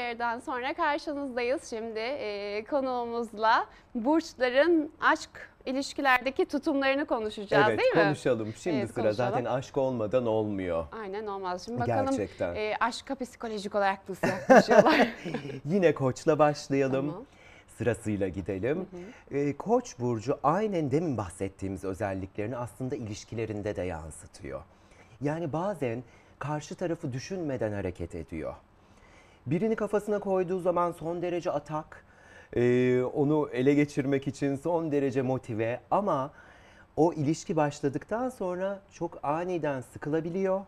haberlerden sonra karşınızdayız şimdi e, konuğumuzla burçların aşk ilişkilerdeki tutumlarını konuşacağız evet, değil mi? Evet konuşalım şimdi evet, sıra konuşalım. zaten aşk olmadan olmuyor. Aynen olmaz. Şimdi bakalım Gerçekten. E, aşka psikolojik olarak nasıl yaklaşıyorlar? Yine koçla başlayalım. Tamam sırasıyla gidelim. Hı hı. Koç burcu aynen demin bahsettiğimiz özelliklerini aslında ilişkilerinde de yansıtıyor. Yani bazen karşı tarafı düşünmeden hareket ediyor. Birini kafasına koyduğu zaman son derece atak, e, onu ele geçirmek için son derece motive ama o ilişki başladıktan sonra çok aniden sıkılabiliyor.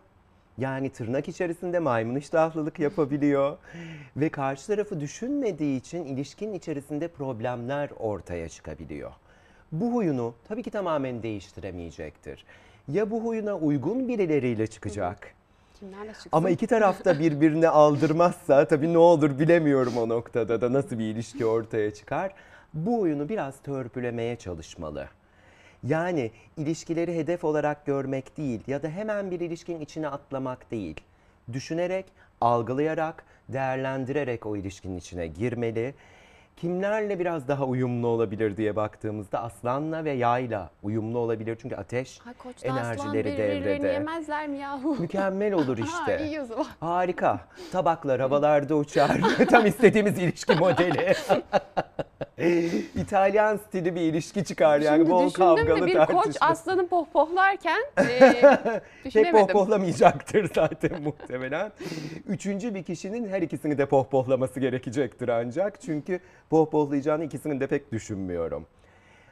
Yani tırnak içerisinde maymun iştahlılık yapabiliyor ve karşı tarafı düşünmediği için ilişkinin içerisinde problemler ortaya çıkabiliyor. Bu huyunu tabii ki tamamen değiştiremeyecektir. Ya bu huyuna uygun birileriyle çıkacak kimler çıksın. Ama iki tarafta birbirini aldırmazsa tabii ne olur bilemiyorum o noktada da nasıl bir ilişki ortaya çıkar. Bu oyunu biraz törpülemeye çalışmalı. Yani ilişkileri hedef olarak görmek değil ya da hemen bir ilişkinin içine atlamak değil. Düşünerek, algılayarak, değerlendirerek o ilişkinin içine girmeli kimlerle biraz daha uyumlu olabilir diye baktığımızda aslanla ve yayla uyumlu olabilir. Çünkü ateş Ay koçta enerjileri aslan devrede. yemezler mi yahu? Mükemmel olur işte. Aha, iyi o zaman. Harika. Tabaklar havalarda uçar. Tam istediğimiz ilişki modeli. Ee? İtalyan stili bir ilişki çıkar yani Şimdi bol düşündüm kavgalı de bir koç aslanı pohpohlarken e, Tek pohpohlamayacaktır zaten muhtemelen. Üçüncü bir kişinin her ikisini de pohpohlaması gerekecektir ancak. Çünkü pohpohlayacağını ikisini de pek düşünmüyorum.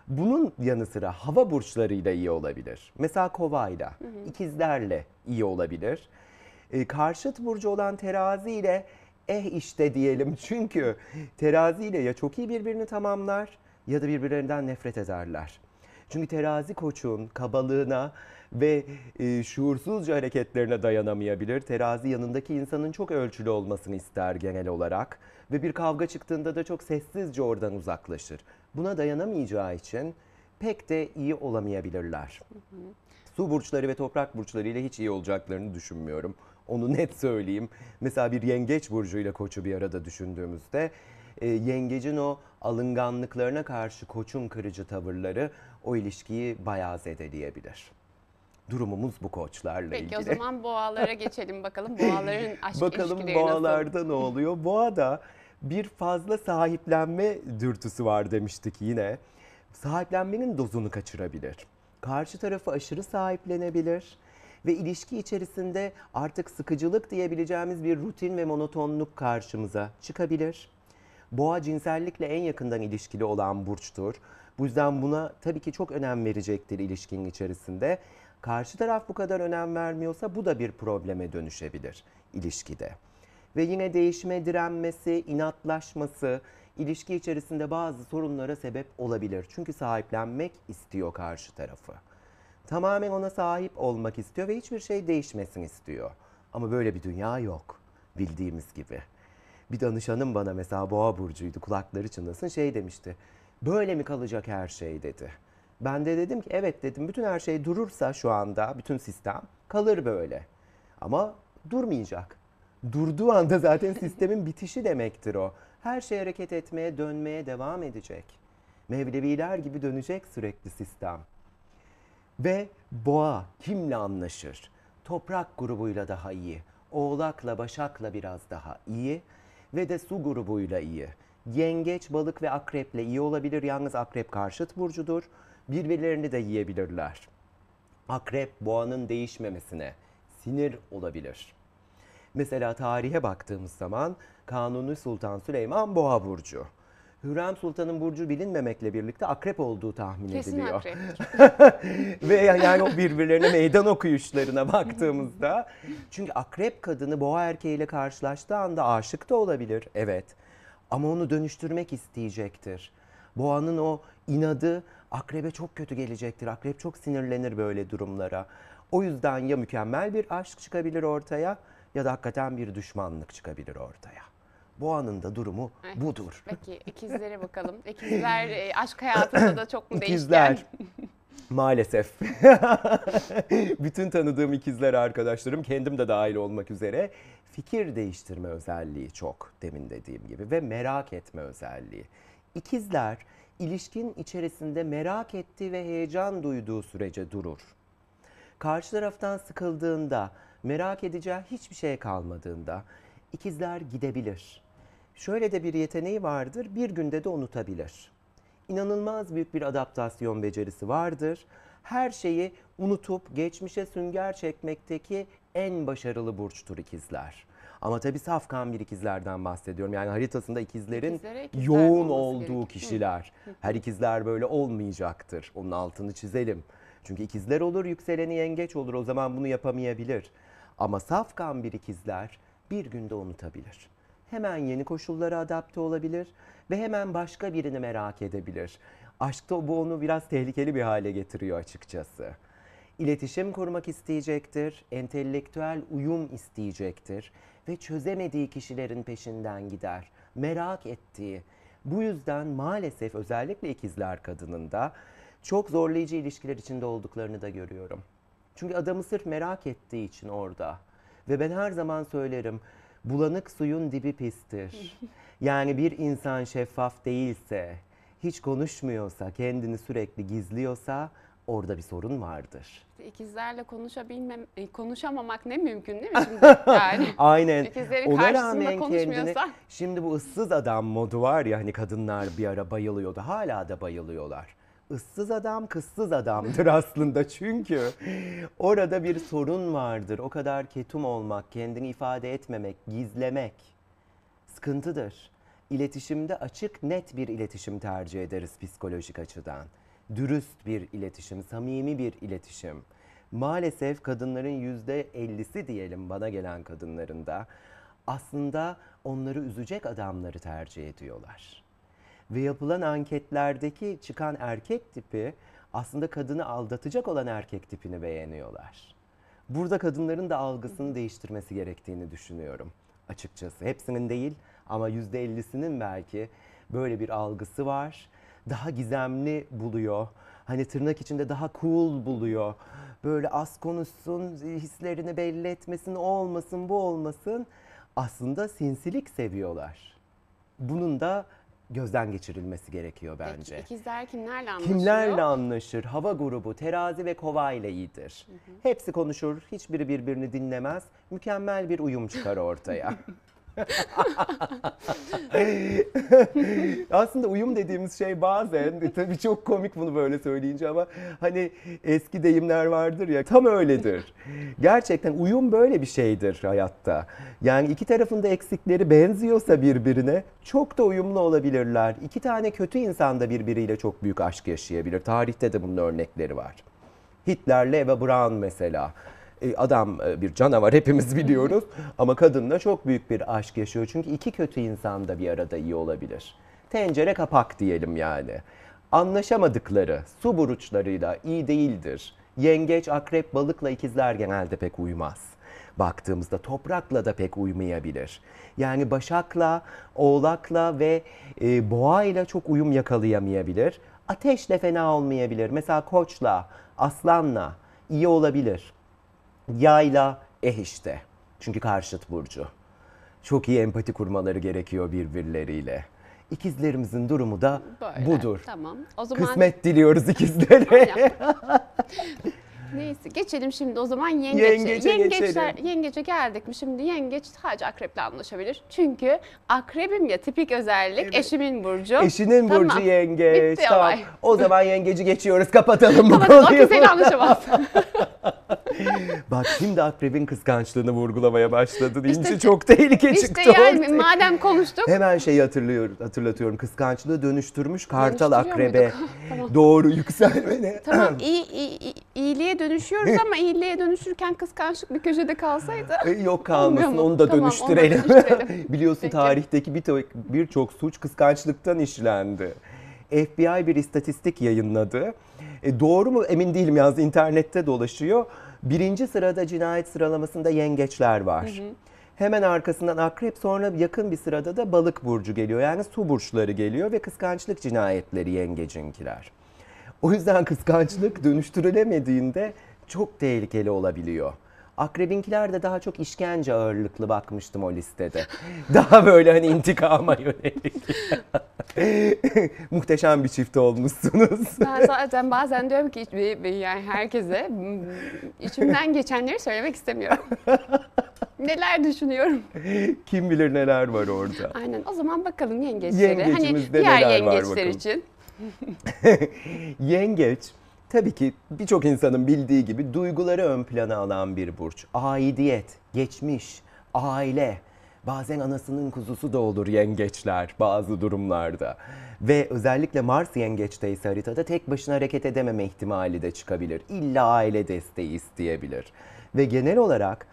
Bunun yanı sıra hava burçlarıyla iyi olabilir. Mesela kovayla, ikizlerle iyi olabilir. Ee, karşıt burcu olan terazi ile eh işte diyelim. Çünkü teraziyle ya çok iyi birbirini tamamlar ya da birbirlerinden nefret ederler. Çünkü terazi koçun kabalığına ve e, şuursuzca hareketlerine dayanamayabilir. Terazi yanındaki insanın çok ölçülü olmasını ister genel olarak ve bir kavga çıktığında da çok sessizce oradan uzaklaşır. Buna dayanamayacağı için pek de iyi olamayabilirler. Hı hı. Su burçları ve toprak burçları ile hiç iyi olacaklarını düşünmüyorum. Onu net söyleyeyim. Mesela bir yengeç burcuyla koçu bir arada düşündüğümüzde e, yengecin o alınganlıklarına karşı koçun kırıcı tavırları o ilişkiyi bayağı zedeleyebilir. Durumumuz bu koçlarla Peki, ilgili. Peki o zaman boğalara geçelim bakalım. Boğaların aşk bakalım boğalarda nasıl? ne oluyor? Boğa da bir fazla sahiplenme dürtüsü var demiştik yine. Sahiplenmenin dozunu kaçırabilir. Karşı tarafı aşırı sahiplenebilir ve ilişki içerisinde artık sıkıcılık diyebileceğimiz bir rutin ve monotonluk karşımıza çıkabilir. Boğa cinsellikle en yakından ilişkili olan burçtur. Bu yüzden buna tabii ki çok önem verecektir ilişkinin içerisinde. Karşı taraf bu kadar önem vermiyorsa bu da bir probleme dönüşebilir ilişkide. Ve yine değişime direnmesi, inatlaşması, ilişki içerisinde bazı sorunlara sebep olabilir. Çünkü sahiplenmek istiyor karşı tarafı. Tamamen ona sahip olmak istiyor ve hiçbir şey değişmesin istiyor. Ama böyle bir dünya yok bildiğimiz gibi. Bir danışanım bana mesela boğa burcuydu kulakları çınlasın şey demişti. Böyle mi kalacak her şey dedi. Ben de dedim ki evet dedim bütün her şey durursa şu anda bütün sistem kalır böyle. Ama durmayacak. Durduğu anda zaten sistemin bitişi demektir o. Her şey hareket etmeye, dönmeye devam edecek. Mevleviler gibi dönecek sürekli sistem. Ve boğa kimle anlaşır? Toprak grubuyla daha iyi. Oğlakla, Başak'la biraz daha iyi ve de su grubuyla iyi. Yengeç, balık ve akreple iyi olabilir. Yalnız akrep karşıt burcudur. Birbirlerini de yiyebilirler. Akrep boğanın değişmemesine sinir olabilir. Mesela tarihe baktığımız zaman Kanuni Sultan Süleyman Boğa burcu. Hürrem Sultan'ın burcu bilinmemekle birlikte akrep olduğu tahmin Kesin ediliyor. Kesin akrep. Ve yani o birbirlerine meydan okuyuşlarına baktığımızda. Çünkü akrep kadını boğa erkeğiyle karşılaştığı anda aşık da olabilir evet. Ama onu dönüştürmek isteyecektir. Boğanın o inadı akrebe çok kötü gelecektir. Akrep çok sinirlenir böyle durumlara. O yüzden ya mükemmel bir aşk çıkabilir ortaya ya da hakikaten bir düşmanlık çıkabilir ortaya. Boğa'nın da durumu evet. budur. Peki ikizlere bakalım. İkizler e, aşk hayatında da çok mu İkizler. Maalesef. Bütün tanıdığım ikizler arkadaşlarım kendim de dahil olmak üzere fikir değiştirme özelliği çok demin dediğim gibi ve merak etme özelliği. İkizler ilişkin içerisinde merak ettiği ve heyecan duyduğu sürece durur. Karşı taraftan sıkıldığında, merak edeceği hiçbir şey kalmadığında ikizler gidebilir şöyle de bir yeteneği vardır, bir günde de unutabilir. İnanılmaz büyük bir adaptasyon becerisi vardır. Her şeyi unutup geçmişe sünger çekmekteki en başarılı burçtur ikizler. Ama tabii safkan bir ikizlerden bahsediyorum. Yani haritasında ikizlerin İkizlere ikizler yoğun olduğu gerekir. kişiler. Her ikizler böyle olmayacaktır. Onun altını çizelim. Çünkü ikizler olur, yükseleni yengeç olur. O zaman bunu yapamayabilir. Ama safkan bir ikizler bir günde unutabilir hemen yeni koşullara adapte olabilir ve hemen başka birini merak edebilir. Aşkta bu onu biraz tehlikeli bir hale getiriyor açıkçası. İletişim kurmak isteyecektir, entelektüel uyum isteyecektir ve çözemediği kişilerin peşinden gider. Merak ettiği. Bu yüzden maalesef özellikle ikizler kadınında çok zorlayıcı ilişkiler içinde olduklarını da görüyorum. Çünkü adamı sırf merak ettiği için orada. Ve ben her zaman söylerim Bulanık suyun dibi pistir. Yani bir insan şeffaf değilse, hiç konuşmuyorsa, kendini sürekli gizliyorsa orada bir sorun vardır. İkizlerle konuşabilmem, e, konuşamamak ne mümkün değil mi şimdi? Yani Aynen. İkizleri Ona karşısında rağmen kendini, şimdi bu ıssız adam modu var ya hani kadınlar bir ara bayılıyordu. Hala da bayılıyorlar ıssız adam kıssız adamdır aslında çünkü orada bir sorun vardır. O kadar ketum olmak, kendini ifade etmemek, gizlemek sıkıntıdır. İletişimde açık, net bir iletişim tercih ederiz psikolojik açıdan. Dürüst bir iletişim, samimi bir iletişim. Maalesef kadınların yüzde ellisi diyelim bana gelen kadınların da aslında onları üzecek adamları tercih ediyorlar. Ve yapılan anketlerdeki çıkan erkek tipi aslında kadını aldatacak olan erkek tipini beğeniyorlar. Burada kadınların da algısını değiştirmesi gerektiğini düşünüyorum açıkçası. Hepsinin değil ama yüzde ellisinin belki böyle bir algısı var. Daha gizemli buluyor. Hani tırnak içinde daha cool buluyor. Böyle az konuşsun, hislerini belli etmesin, o olmasın, bu olmasın. Aslında sinsilik seviyorlar. Bunun da gözden geçirilmesi gerekiyor bence. Peki ikizler kimlerle anlaşıyor? Kimlerle anlaşır? Hava grubu, terazi ve kova ile iyidir. Hı hı. Hepsi konuşur, hiçbiri birbirini dinlemez. Mükemmel bir uyum çıkar ortaya. Aslında uyum dediğimiz şey bazen e, tabii çok komik bunu böyle söyleyince ama hani eski deyimler vardır ya tam öyledir. Gerçekten uyum böyle bir şeydir hayatta. Yani iki tarafında eksikleri benziyorsa birbirine çok da uyumlu olabilirler. İki tane kötü insan da birbiriyle çok büyük aşk yaşayabilir. Tarihte de bunun örnekleri var. Hitler'le Eva Braun mesela. E, adam e, bir canavar hepimiz biliyoruz ama kadınla çok büyük bir aşk yaşıyor. Çünkü iki kötü insan da bir arada iyi olabilir. Tencere kapak diyelim yani. Anlaşamadıkları su buruçlarıyla iyi değildir. Yengeç, akrep, balıkla ikizler genelde pek uymaz. Baktığımızda toprakla da pek uymayabilir. Yani başakla, oğlakla ve e, boğayla çok uyum yakalayamayabilir. Ateşle fena olmayabilir. Mesela koçla, aslanla iyi olabilir yayla ehişte. Çünkü karşıt burcu. Çok iyi empati kurmaları gerekiyor birbirleriyle. İkizlerimizin durumu da Böyle. budur. Tamam. O zaman Kısmet diliyoruz ikizlere. Neyse geçelim şimdi o zaman yengeçe. Yengece Yengeçler, geçelim. yengece geldik mi şimdi yengeç sadece akreple anlaşabilir. Çünkü akrebim ya tipik özellik Evet. eşimin burcu. Eşinin Tamam. burcu yengeç. Bitti olay. O zaman yengeci geçiyoruz. Kapatalım bu Ama konuyu. Okey seni anlaşamaz. Bak şimdi akrebin kıskançlığını vurgulamaya başladı deyince işte, çok tehlike çıktı. İşte yani ortaya. madem konuştuk. Hemen şeyi hatırlıyorum, hatırlatıyorum. Kıskançlığı dönüştürmüş kartal akrebe. tamam. Doğru yükselmene. Tamam iyi, iyi, iyiliğe dönüşüyoruz ama iyiliğe dönüşürken kıskançlık bir köşede kalsaydı. E, yok kalmasın onu da tamam, dönüştürelim. Onu dönüştürelim. Biliyorsun Peki. tarihteki birçok bir suç kıskançlıktan işlendi. FBI bir istatistik yayınladı. E, doğru mu emin değilim yalnız internette dolaşıyor. Birinci sırada cinayet sıralamasında yengeçler var. Hı hı. Hemen arkasından akrep sonra yakın bir sırada da balık burcu geliyor. Yani su burçları geliyor ve kıskançlık cinayetleri yengecinkiler. O yüzden kıskançlık dönüştürülemediğinde çok tehlikeli olabiliyor. Akrebinkiler de daha çok işkence ağırlıklı bakmıştım o listede. daha böyle hani intikama yönelik. Muhteşem bir çift olmuşsunuz. Ben zaten bazen diyorum ki yani herkese içimden geçenleri söylemek istemiyorum. neler düşünüyorum. Kim bilir neler var orada. Aynen o zaman bakalım yengeçleri. hani diğer neler yengeçler var için. Yengeç Tabii ki birçok insanın bildiği gibi duyguları ön plana alan bir burç. Aidiyet, geçmiş, aile, bazen anasının kuzusu da olur yengeçler bazı durumlarda. Ve özellikle Mars yengeçte ise haritada tek başına hareket edememe ihtimali de çıkabilir. İlla aile desteği isteyebilir. Ve genel olarak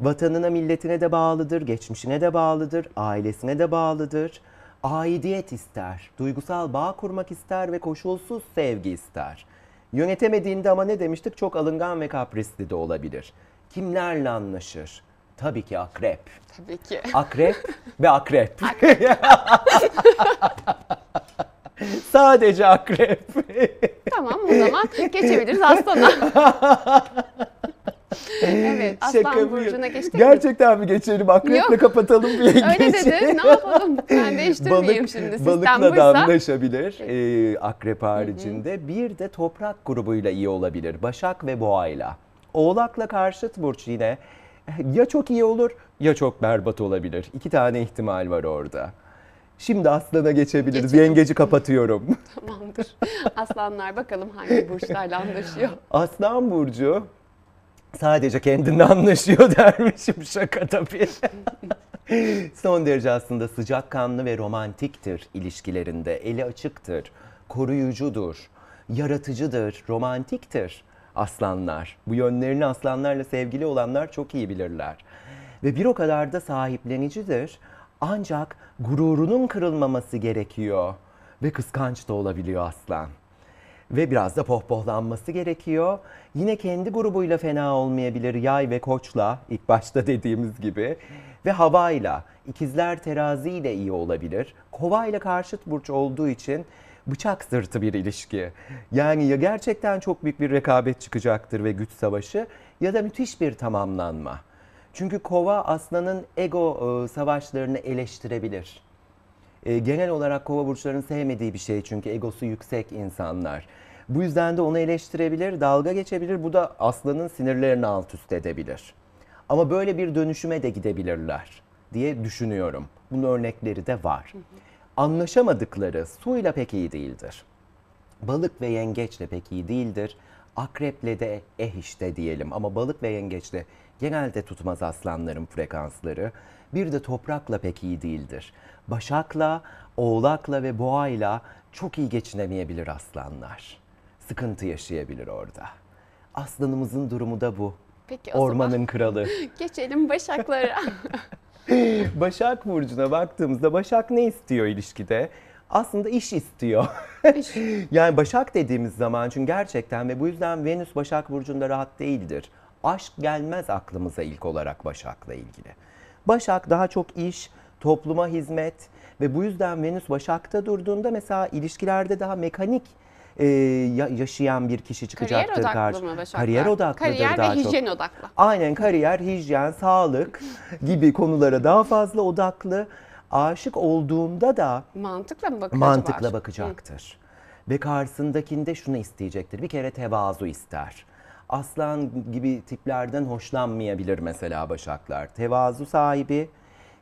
vatanına milletine de bağlıdır, geçmişine de bağlıdır, ailesine de bağlıdır. Aidiyet ister, duygusal bağ kurmak ister ve koşulsuz sevgi ister. Yönetemediğinde ama ne demiştik? Çok alıngan ve kaprisli de olabilir. Kimlerle anlaşır? Tabii ki akrep. Tabii ki. Akrep ve akrep. akrep. Sadece akrep. tamam o zaman geçebiliriz aslana. Ee, evet, Aslan Şaka Burcu'na geçtik Gerçekten mi geçelim? Akreple Yok. kapatalım bir Öyle dedi. Ne yapalım? Ben değiştirmeyeyim Balık, şimdi. Sistem balıkla buysa. da anlaşabilir. Ee, akrep haricinde. Hı-hı. Bir de toprak grubuyla iyi olabilir. Başak ve Boğa'yla. Oğlak'la karşıt burç yine. Ya çok iyi olur ya çok berbat olabilir. İki tane ihtimal var orada. Şimdi aslana geçebiliriz. Geçelim. Yengeci kapatıyorum. Tamamdır. Aslanlar bakalım hangi burçlarla anlaşıyor. Aslan burcu sadece kendini anlaşıyor dermişim şaka tabii. Son derece aslında sıcakkanlı ve romantiktir ilişkilerinde. Eli açıktır, koruyucudur, yaratıcıdır, romantiktir aslanlar. Bu yönlerini aslanlarla sevgili olanlar çok iyi bilirler. Ve bir o kadar da sahiplenicidir. Ancak gururunun kırılmaması gerekiyor ve kıskanç da olabiliyor aslan ve biraz da pohpohlanması gerekiyor. Yine kendi grubuyla fena olmayabilir yay ve koçla ilk başta dediğimiz gibi ve havayla ikizler terazi ile iyi olabilir. Kova ile karşıt burç olduğu için bıçak sırtı bir ilişki. Yani ya gerçekten çok büyük bir rekabet çıkacaktır ve güç savaşı ya da müthiş bir tamamlanma. Çünkü kova aslanın ego ıı, savaşlarını eleştirebilir e, genel olarak kova burçlarının sevmediği bir şey çünkü egosu yüksek insanlar. Bu yüzden de onu eleştirebilir, dalga geçebilir. Bu da aslanın sinirlerini alt üst edebilir. Ama böyle bir dönüşüme de gidebilirler diye düşünüyorum. Bunun örnekleri de var. Anlaşamadıkları suyla pek iyi değildir. Balık ve yengeçle pek iyi değildir. Akreple de eh işte diyelim ama balık ve yengeçle genelde tutmaz aslanların frekansları bir de toprakla pek iyi değildir. Başakla, oğlakla ve boğayla çok iyi geçinemeyebilir aslanlar. Sıkıntı yaşayabilir orada. Aslanımızın durumu da bu. Peki o Ormanın zaman kralı. geçelim başaklara. Başak burcuna baktığımızda Başak ne istiyor ilişkide? Aslında iş istiyor. yani Başak dediğimiz zaman çünkü gerçekten ve bu yüzden Venüs Başak burcunda rahat değildir. Aşk gelmez aklımıza ilk olarak Başak'la ilgili. Başak daha çok iş, topluma hizmet ve bu yüzden Venüs Başak'ta durduğunda mesela ilişkilerde daha mekanik e, yaşayan bir kişi çıkacaktır. Kariyer odaklı mı Başaklar? Kariyer odaklıdır kariyer daha çok. Kariyer ve hijyen odaklı. Aynen kariyer, hijyen, sağlık gibi konulara daha fazla odaklı. Aşık olduğunda da mantıkla mı bakacak? Mantıkla bakacaktır. Hı. Ve karşısındakinde şunu isteyecektir. Bir kere tevazu ister aslan gibi tiplerden hoşlanmayabilir mesela başaklar. Tevazu sahibi,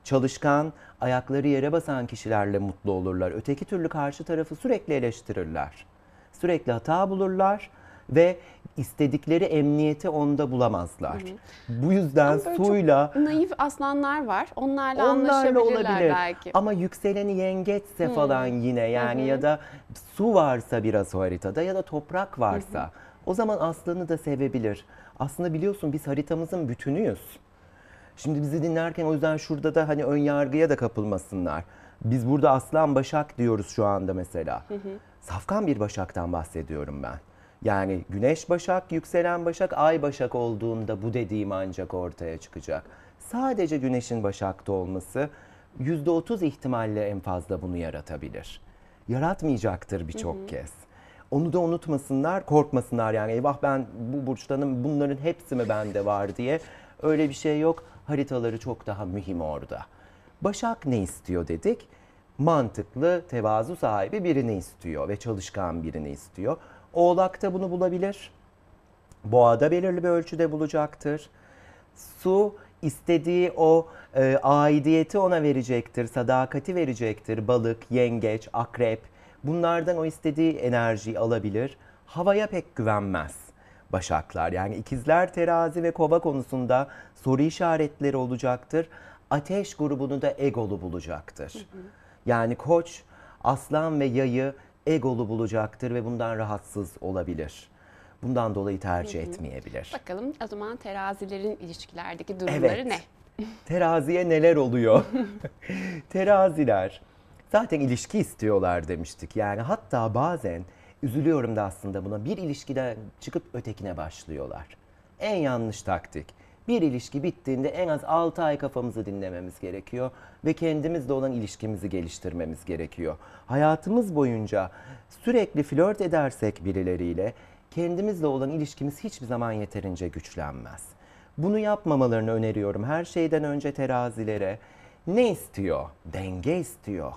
çalışkan, ayakları yere basan kişilerle mutlu olurlar. Öteki türlü karşı tarafı sürekli eleştirirler. Sürekli hata bulurlar ve istedikleri emniyeti onda bulamazlar. Hı hı. Bu yüzden yani suyla naif aslanlar var. Onlarla, onlarla olabilir. belki. Ama yükseleni yengeçse hı. falan yine yani hı hı. ya da su varsa biraz haritada ya da toprak varsa hı hı. O zaman aslını da sevebilir. Aslında biliyorsun biz haritamızın bütünüyüz. Şimdi bizi dinlerken o yüzden şurada da hani ön yargıya da kapılmasınlar. Biz burada aslan başak diyoruz şu anda mesela. Hı hı. Safkan bir başaktan bahsediyorum ben. Yani güneş başak, yükselen başak, ay başak olduğunda bu dediğim ancak ortaya çıkacak. Sadece güneşin başakta olması %30 ihtimalle en fazla bunu yaratabilir. Yaratmayacaktır birçok kez. Onu da unutmasınlar, korkmasınlar yani. Eyvah ben bu burçtanım, bunların hepsi mi bende var diye. Öyle bir şey yok. Haritaları çok daha mühim orada. Başak ne istiyor dedik? Mantıklı, tevazu sahibi birini istiyor ve çalışkan birini istiyor. Oğlak da bunu bulabilir. Boğa'da belirli bir ölçüde bulacaktır. Su istediği o e, aidiyeti ona verecektir, sadakati verecektir. Balık, yengeç, akrep, Bunlardan o istediği enerjiyi alabilir. Havaya pek güvenmez başaklar. Yani ikizler terazi ve kova konusunda soru işaretleri olacaktır. Ateş grubunu da egolu bulacaktır. Yani koç, aslan ve yayı egolu bulacaktır ve bundan rahatsız olabilir. Bundan dolayı tercih etmeyebilir. Bakalım o zaman terazilerin ilişkilerdeki durumları evet. ne? Teraziye neler oluyor? Teraziler zaten ilişki istiyorlar demiştik. Yani hatta bazen üzülüyorum da aslında buna bir ilişkiden çıkıp ötekine başlıyorlar. En yanlış taktik. Bir ilişki bittiğinde en az 6 ay kafamızı dinlememiz gerekiyor ve kendimizle olan ilişkimizi geliştirmemiz gerekiyor. Hayatımız boyunca sürekli flört edersek birileriyle kendimizle olan ilişkimiz hiçbir zaman yeterince güçlenmez. Bunu yapmamalarını öneriyorum her şeyden önce terazilere. Ne istiyor? Denge istiyor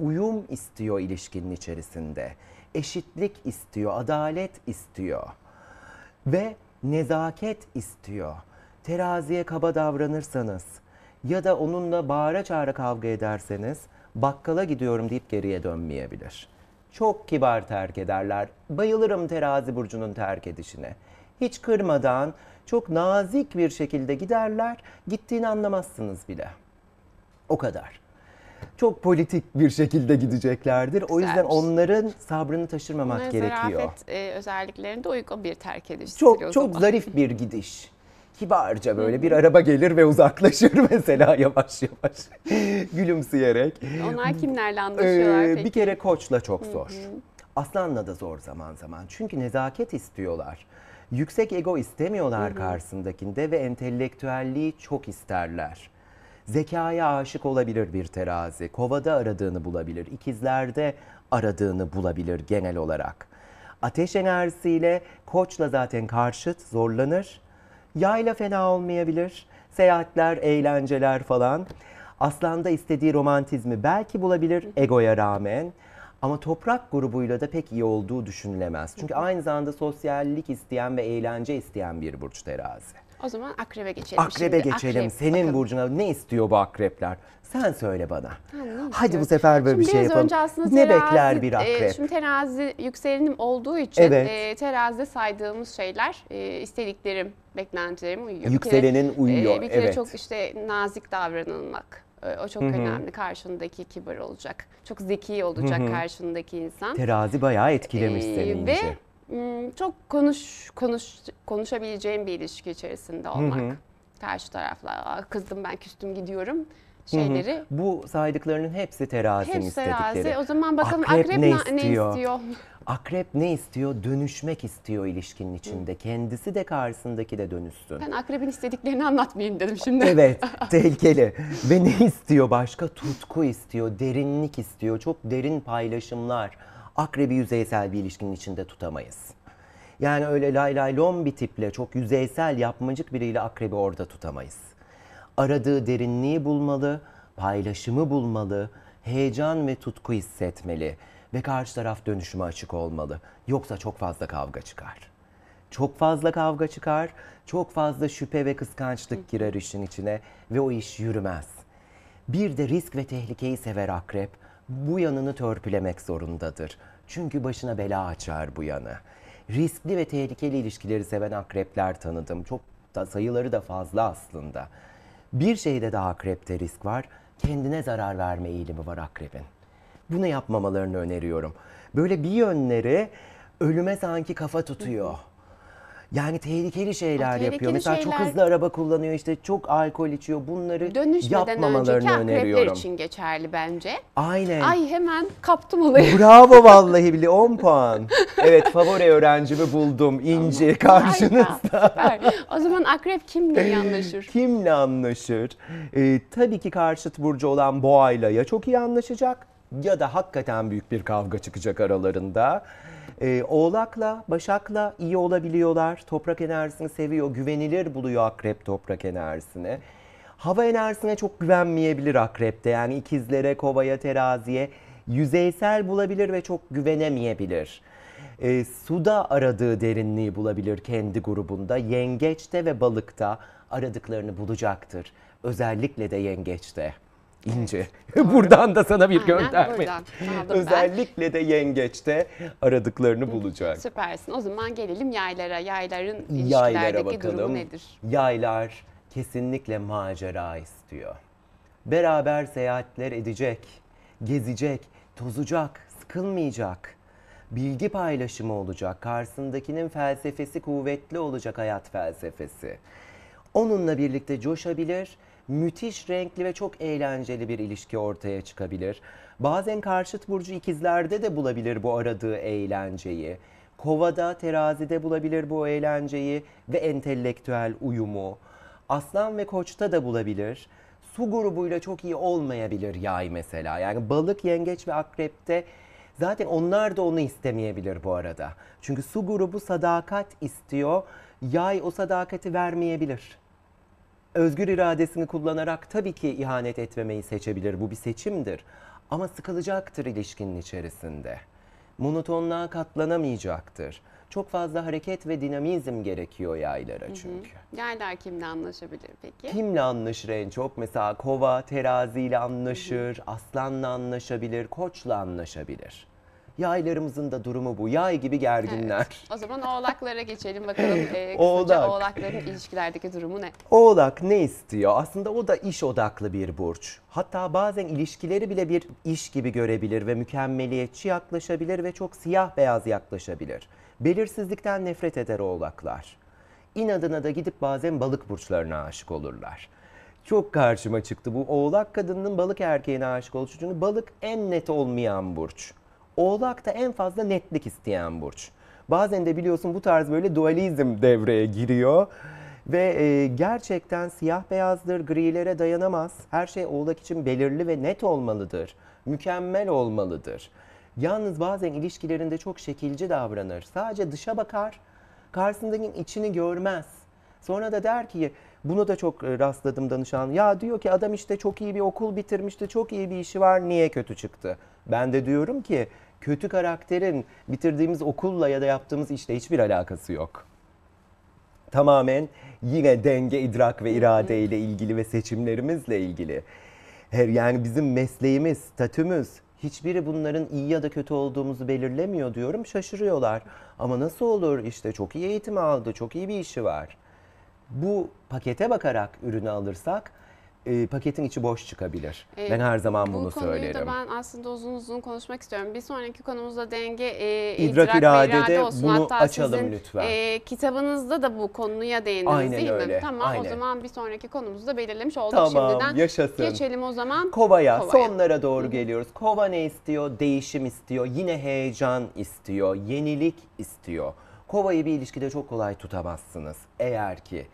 uyum istiyor ilişkinin içerisinde. Eşitlik istiyor, adalet istiyor. Ve nezaket istiyor. Teraziye kaba davranırsanız ya da onunla bağıra çağıra kavga ederseniz bakkala gidiyorum deyip geriye dönmeyebilir. Çok kibar terk ederler. Bayılırım terazi burcunun terk edişine. Hiç kırmadan çok nazik bir şekilde giderler. Gittiğini anlamazsınız bile. O kadar çok politik bir şekilde gideceklerdir. Güzelmiş. O yüzden onların sabrını taşırmamak Bunların gerekiyor. Zarafet e, özelliklerinde uygun bir terk ediş. Çok çok zarif bir gidiş kibarca böyle bir araba gelir ve uzaklaşır mesela yavaş yavaş gülümseyerek. Onlar kimlerle ee, anlaşıyorlar ee, peki? Bir kere koçla çok zor. Aslanla da zor zaman zaman. Çünkü nezaket istiyorlar. Yüksek ego istemiyorlar karşısındakinde ve entelektüelliği çok isterler. Zekaya aşık olabilir bir terazi. Kovada aradığını bulabilir. ikizlerde aradığını bulabilir genel olarak. Ateş enerjisiyle koçla zaten karşıt zorlanır. Yayla fena olmayabilir. Seyahatler, eğlenceler falan. Aslanda istediği romantizmi belki bulabilir egoya rağmen. Ama toprak grubuyla da pek iyi olduğu düşünülemez. Çünkü aynı zamanda sosyallik isteyen ve eğlence isteyen bir burç terazi. O zaman akrebe geçelim. Akrebe şimdi. geçelim. Akrep, Senin bakalım. burcuna ne istiyor bu akrepler? Sen söyle bana. Ha, Hadi bu sefer böyle şimdi bir şey yapalım. Önce aslında ne terazi, bekler bir akrep? E, şimdi terazi yükselenim olduğu için evet. e, terazide saydığımız şeyler e, istediklerim, beklentilerim uyuyor. Yükselenin bir kere, e, uyuyor. E, bir kere evet. çok işte nazik davranılmak. E, o çok Hı-hı. önemli. Karşındaki kibar olacak. Çok zeki olacak Hı-hı. karşındaki insan. Terazi bayağı etkilemiş ee, seni. Ve Hmm, çok konuş konuş konuşabileceğim bir ilişki içerisinde olmak. Hı hı. Karşı tarafla kızdım ben küstüm gidiyorum şeyleri. Hı hı. Bu saydıklarının hepsi terazi hepsi istedikleri. Terazi. O zaman bakalım akrep, akrep ne, istiyor? Ne istiyor? Akrep ne istiyor? Dönüşmek istiyor ilişkinin içinde. Hı. Kendisi de karşısındaki de dönüşsün. Ben akrebin istediklerini anlatmayayım dedim şimdi. Evet, tehlikeli. Ve ne istiyor başka? Tutku istiyor, derinlik istiyor, çok derin paylaşımlar akrebi yüzeysel bir ilişkinin içinde tutamayız. Yani öyle lay lay lom bir tiple çok yüzeysel yapmacık biriyle akrebi orada tutamayız. Aradığı derinliği bulmalı, paylaşımı bulmalı, heyecan ve tutku hissetmeli ve karşı taraf dönüşüme açık olmalı. Yoksa çok fazla kavga çıkar. Çok fazla kavga çıkar, çok fazla şüphe ve kıskançlık girer işin içine ve o iş yürümez. Bir de risk ve tehlikeyi sever akrep bu yanını törpülemek zorundadır. Çünkü başına bela açar bu yanı. Riskli ve tehlikeli ilişkileri seven akrepler tanıdım. Çok da sayıları da fazla aslında. Bir şeyde daha akrepte risk var. Kendine zarar verme eğilimi var akrebin. Bunu yapmamalarını öneriyorum. Böyle bir yönleri ölüme sanki kafa tutuyor. Yani tehlikeli şeyler tehlikeli yapıyor. Mesela şeyler... çok hızlı araba kullanıyor işte çok alkol içiyor. Bunları Dönüşmeden yapmamalarını öneriyorum. için geçerli bence. Aynen. Ay hemen kaptım olayı. Bravo vallahi bile 10 puan. Evet favori öğrencimi buldum. İnci tamam. karşınızda. Harika, O zaman akrep kimle anlaşır? Kimle anlaşır? Ee, tabii ki karşıt burcu olan boğayla ya çok iyi anlaşacak ya da hakikaten büyük bir kavga çıkacak aralarında. E, oğlakla, başakla iyi olabiliyorlar. Toprak enerjisini seviyor, güvenilir buluyor akrep toprak enerjisini. Hava enerjisine çok güvenmeyebilir akrepte. Yani ikizlere, kovaya, teraziye yüzeysel bulabilir ve çok güvenemeyebilir. E, ee, suda aradığı derinliği bulabilir kendi grubunda. Yengeçte ve balıkta aradıklarını bulacaktır. Özellikle de yengeçte ince. buradan da sana bir Aynen, gönderme. Özellikle de yengeçte aradıklarını bulacak. Süpersin. O zaman gelelim yaylara. Yayların Yaylara ilişkilerdeki durumu nedir? Yaylar kesinlikle macera istiyor. Beraber seyahatler edecek, gezecek, tozacak, sıkılmayacak. Bilgi paylaşımı olacak. Karşısındakinin felsefesi kuvvetli olacak hayat felsefesi. Onunla birlikte coşabilir müthiş renkli ve çok eğlenceli bir ilişki ortaya çıkabilir. Bazen karşıt burcu ikizlerde de bulabilir bu aradığı eğlenceyi. Kovada, terazide bulabilir bu eğlenceyi ve entelektüel uyumu. Aslan ve koçta da bulabilir su grubuyla çok iyi olmayabilir yay mesela. Yani balık, yengeç ve akrepte zaten onlar da onu istemeyebilir bu arada. Çünkü su grubu sadakat istiyor. Yay o sadakati vermeyebilir özgür iradesini kullanarak tabii ki ihanet etmemeyi seçebilir. Bu bir seçimdir. Ama sıkılacaktır ilişkinin içerisinde. Monotonluğa katlanamayacaktır. Çok fazla hareket ve dinamizm gerekiyor yaylara çünkü. Hı Yaylar kimle anlaşabilir peki? Kimle anlaşır en çok? Mesela kova, teraziyle anlaşır, aslanla anlaşabilir, koçla anlaşabilir. Yaylarımızın da durumu bu. Yay gibi gerginler. Evet. O zaman oğlaklara geçelim bakalım. Ee, Oğlak. Oğlakların ilişkilerdeki durumu ne? Oğlak ne istiyor? Aslında o da iş odaklı bir burç. Hatta bazen ilişkileri bile bir iş gibi görebilir ve mükemmeliyetçi yaklaşabilir ve çok siyah beyaz yaklaşabilir. Belirsizlikten nefret eder oğlaklar. İnadına da gidip bazen balık burçlarına aşık olurlar çok karşıma çıktı bu oğlak kadının balık erkeğine aşık oluşu. Çünkü balık en net olmayan burç. Oğlak da en fazla netlik isteyen burç. Bazen de biliyorsun bu tarz böyle dualizm devreye giriyor. Ve e, gerçekten siyah beyazdır, grilere dayanamaz. Her şey oğlak için belirli ve net olmalıdır. Mükemmel olmalıdır. Yalnız bazen ilişkilerinde çok şekilci davranır. Sadece dışa bakar, karşısındakinin içini görmez. Sonra da der ki bunu da çok e, rastladım danışan. Ya diyor ki adam işte çok iyi bir okul bitirmişti, çok iyi bir işi var, niye kötü çıktı? Ben de diyorum ki kötü karakterin bitirdiğimiz okulla ya da yaptığımız işle hiçbir alakası yok. Tamamen yine denge, idrak ve irade ile ilgili ve seçimlerimizle ilgili. Her yani bizim mesleğimiz, statümüz hiçbiri bunların iyi ya da kötü olduğumuzu belirlemiyor diyorum. Şaşırıyorlar. Ama nasıl olur işte çok iyi eğitim aldı, çok iyi bir işi var. Bu pakete bakarak ürünü alırsak e, paketin içi boş çıkabilir. E, ben her zaman bunu bu söylerim. Bu konuyu da ben aslında uzun uzun konuşmak istiyorum. Bir sonraki konumuzda denge, e, idrak, idrak irade, ve irade olsun. Bunu Hatta açalım sizin, lütfen. E, kitabınızda da bu konuya değindiniz Aynen değil öyle. mi? Tamam Aynen. o zaman bir sonraki konumuzda belirlemiş olduk tamam, şimdiden. yaşasın. Geçelim o zaman. Kovaya, Kovaya. sonlara doğru hı geliyoruz. Kova ne istiyor? Değişim istiyor. Yine heyecan istiyor. Yenilik istiyor. Kovayı bir ilişkide çok kolay tutamazsınız. Eğer ki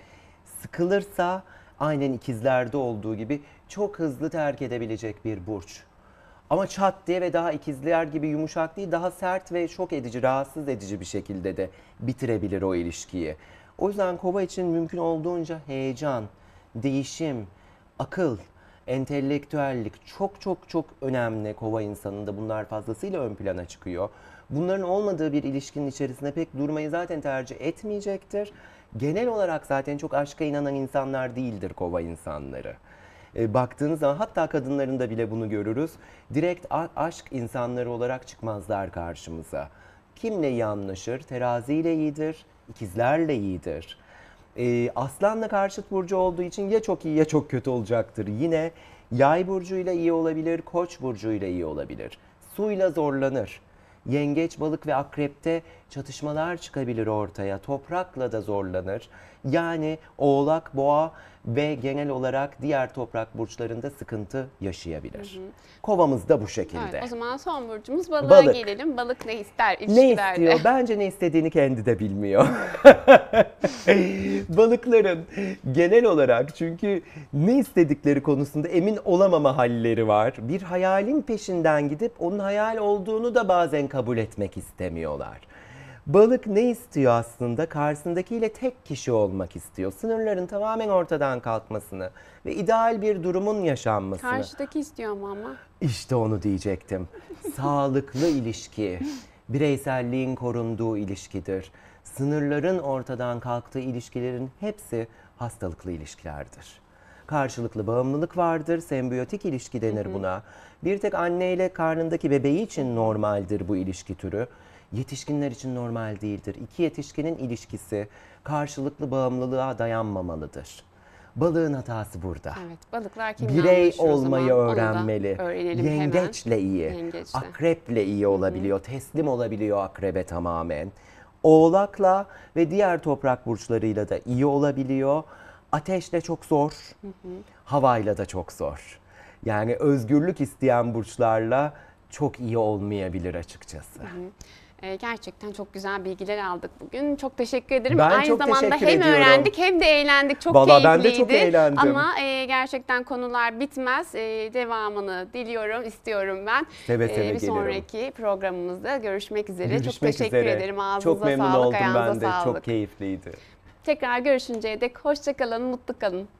sıkılırsa aynen ikizlerde olduğu gibi çok hızlı terk edebilecek bir burç. Ama çat diye ve daha ikizler gibi yumuşak değil, daha sert ve şok edici, rahatsız edici bir şekilde de bitirebilir o ilişkiyi. O yüzden kova için mümkün olduğunca heyecan, değişim, akıl, entelektüellik çok çok çok önemli kova insanında. Bunlar fazlasıyla ön plana çıkıyor. Bunların olmadığı bir ilişkinin içerisinde pek durmayı zaten tercih etmeyecektir genel olarak zaten çok aşka inanan insanlar değildir kova insanları. E, baktığınız zaman hatta kadınların da bile bunu görürüz. Direkt aşk insanları olarak çıkmazlar karşımıza. Kimle iyi anlaşır? Teraziyle iyidir, ikizlerle iyidir. E, aslanla karşıt burcu olduğu için ya çok iyi ya çok kötü olacaktır. Yine yay burcuyla iyi olabilir, koç burcuyla iyi olabilir. Suyla zorlanır Yengeç, balık ve akrepte çatışmalar çıkabilir ortaya. Toprakla da zorlanır. Yani Oğlak, Boğa ve genel olarak diğer toprak burçlarında sıkıntı yaşayabilir. Hı hı. Kovamız da bu şekilde. Evet, o zaman son burcumuz balığa Balık. gelelim. Balık ne ister ilişkilerde? Ne istiyor? Bence ne istediğini kendi de bilmiyor. Balıkların genel olarak çünkü ne istedikleri konusunda emin olamama halleri var. Bir hayalin peşinden gidip onun hayal olduğunu da bazen kabul etmek istemiyorlar. Balık ne istiyor aslında? Karşısındakiyle tek kişi olmak istiyor. Sınırların tamamen ortadan kalkmasını ve ideal bir durumun yaşanmasını. Karşıdaki istiyor ama ama. İşte onu diyecektim. Sağlıklı ilişki, bireyselliğin korunduğu ilişkidir. Sınırların ortadan kalktığı ilişkilerin hepsi hastalıklı ilişkilerdir karşılıklı bağımlılık vardır. Sembiyotik ilişki denir buna. Bir tek anneyle karnındaki bebeği için normaldir bu ilişki türü yetişkinler için normal değildir. İki yetişkinin ilişkisi karşılıklı bağımlılığa dayanmamalıdır. Balığın hatası burada. Evet, balıklar kimle Birey olmayı zaman, öğrenmeli. Yengeçle hemen. iyi, Yengeçle. akreple iyi olabiliyor, Hı-hı. teslim olabiliyor akrebe tamamen. Oğlakla ve diğer toprak burçlarıyla da iyi olabiliyor. Ateşle çok zor, Hı-hı. havayla da çok zor. Yani özgürlük isteyen burçlarla çok iyi olmayabilir açıkçası. Hı-hı. Ee, gerçekten çok güzel bilgiler aldık bugün. Çok teşekkür ederim. Ben Aynı çok zamanda hem ediyorum. öğrendik hem de eğlendik. Çok Vallahi keyifliydi. ben de çok eğlendim. Ama e, gerçekten konular bitmez. E, devamını diliyorum, istiyorum ben. Seve seve e, Bir gelirim. sonraki programımızda görüşmek üzere. Görüşmek çok teşekkür üzere. ederim. Ağzınıza çok memnun oldum ben de. Sağlık. Çok keyifliydi. Tekrar görüşünceye dek hoşçakalın, mutlu kalın.